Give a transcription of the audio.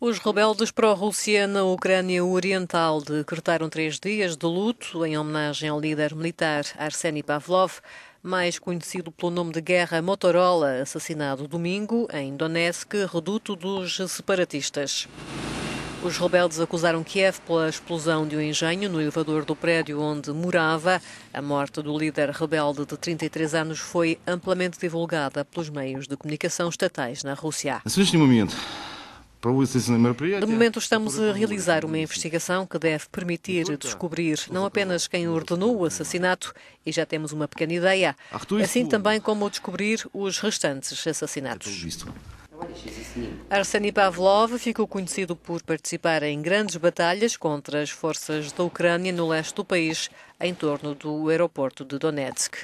Os rebeldes pró-Rússia na Ucrânia Oriental decretaram três dias de luto em homenagem ao líder militar Arseny Pavlov, mais conhecido pelo nome de guerra Motorola, assassinado domingo em Donetsk, reduto dos separatistas. Os rebeldes acusaram Kiev pela explosão de um engenho no elevador do prédio onde morava. A morte do líder rebelde de 33 anos foi amplamente divulgada pelos meios de comunicação estatais na Rússia. de momento, estamos a realizar uma investigação que deve permitir descobrir não apenas quem ordenou o assassinato, e já temos uma pequena ideia, assim também como descobrir os restantes assassinatos. Arseny Pavlov ficou conhecido por participar em grandes batalhas contra as forças da Ucrânia no leste do país, em torno do aeroporto de Donetsk.